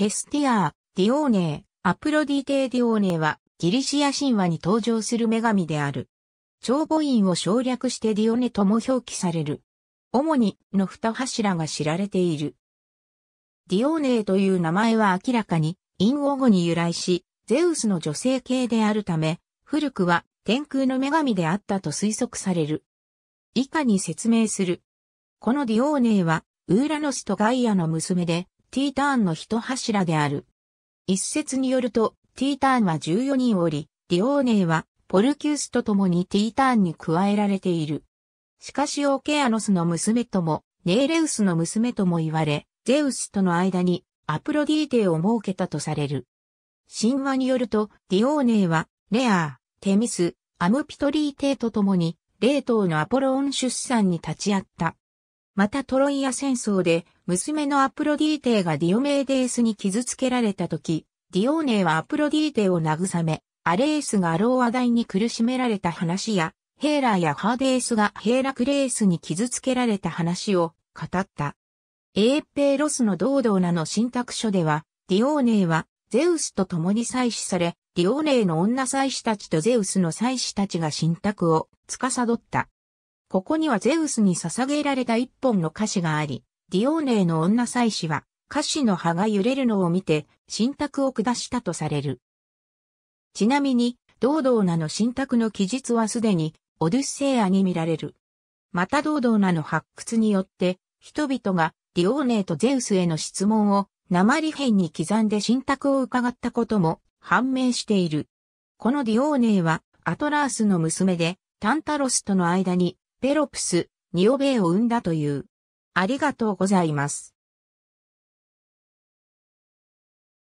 ヘスティアー、ディオーネー、アプロディテーディオーネーはギリシア神話に登場する女神である。長母院を省略してディオネとも表記される。主にの二柱が知られている。ディオーネーという名前は明らかに陰王語に由来し、ゼウスの女性系であるため、古くは天空の女神であったと推測される。以下に説明する。このディオーネーは、ウーラノスとガイアの娘で、ティーターンの一柱である。一説によると、ティーターンは14人おり、ディオーネーは、ポルキュースと共にティーターンに加えられている。しかしオーケアノスの娘とも、ネーレウスの娘とも言われ、ゼウスとの間にアプロディーテを設けたとされる。神話によると、ディオーネーは、レアー、テミス、アムピトリーテと共に、レートのアポローン出産に立ち会った。またトロイア戦争で、娘のアプロディーテがディオメーデースに傷つけられた時、ディオーネはアプロディーテを慰め、アレースがアローア代に苦しめられた話や、ヘーラーやハーデースがヘーラクレースに傷つけられた話を語った。エーペーロスの堂々なの信託書では、ディオーネーはゼウスと共に祭祀され、ディオーネーの女祭祀たちとゼウスの祭祀たちが信託を司った。ここにはゼウスに捧げられた一本の歌詞があり、ディオーネーの女祭司は、歌詞の葉が揺れるのを見て、信託を下したとされる。ちなみに、堂々なの信託の記述はすでに、オデュッセイアに見られる。また堂々なの発掘によって、人々がディオーネーとゼウスへの質問を、鉛片に刻んで信託を伺ったことも判明している。このディオーネーは、アトラースの娘で、タンタロスとの間にペロプス、ニオベイを生んだという。ありがとうございます。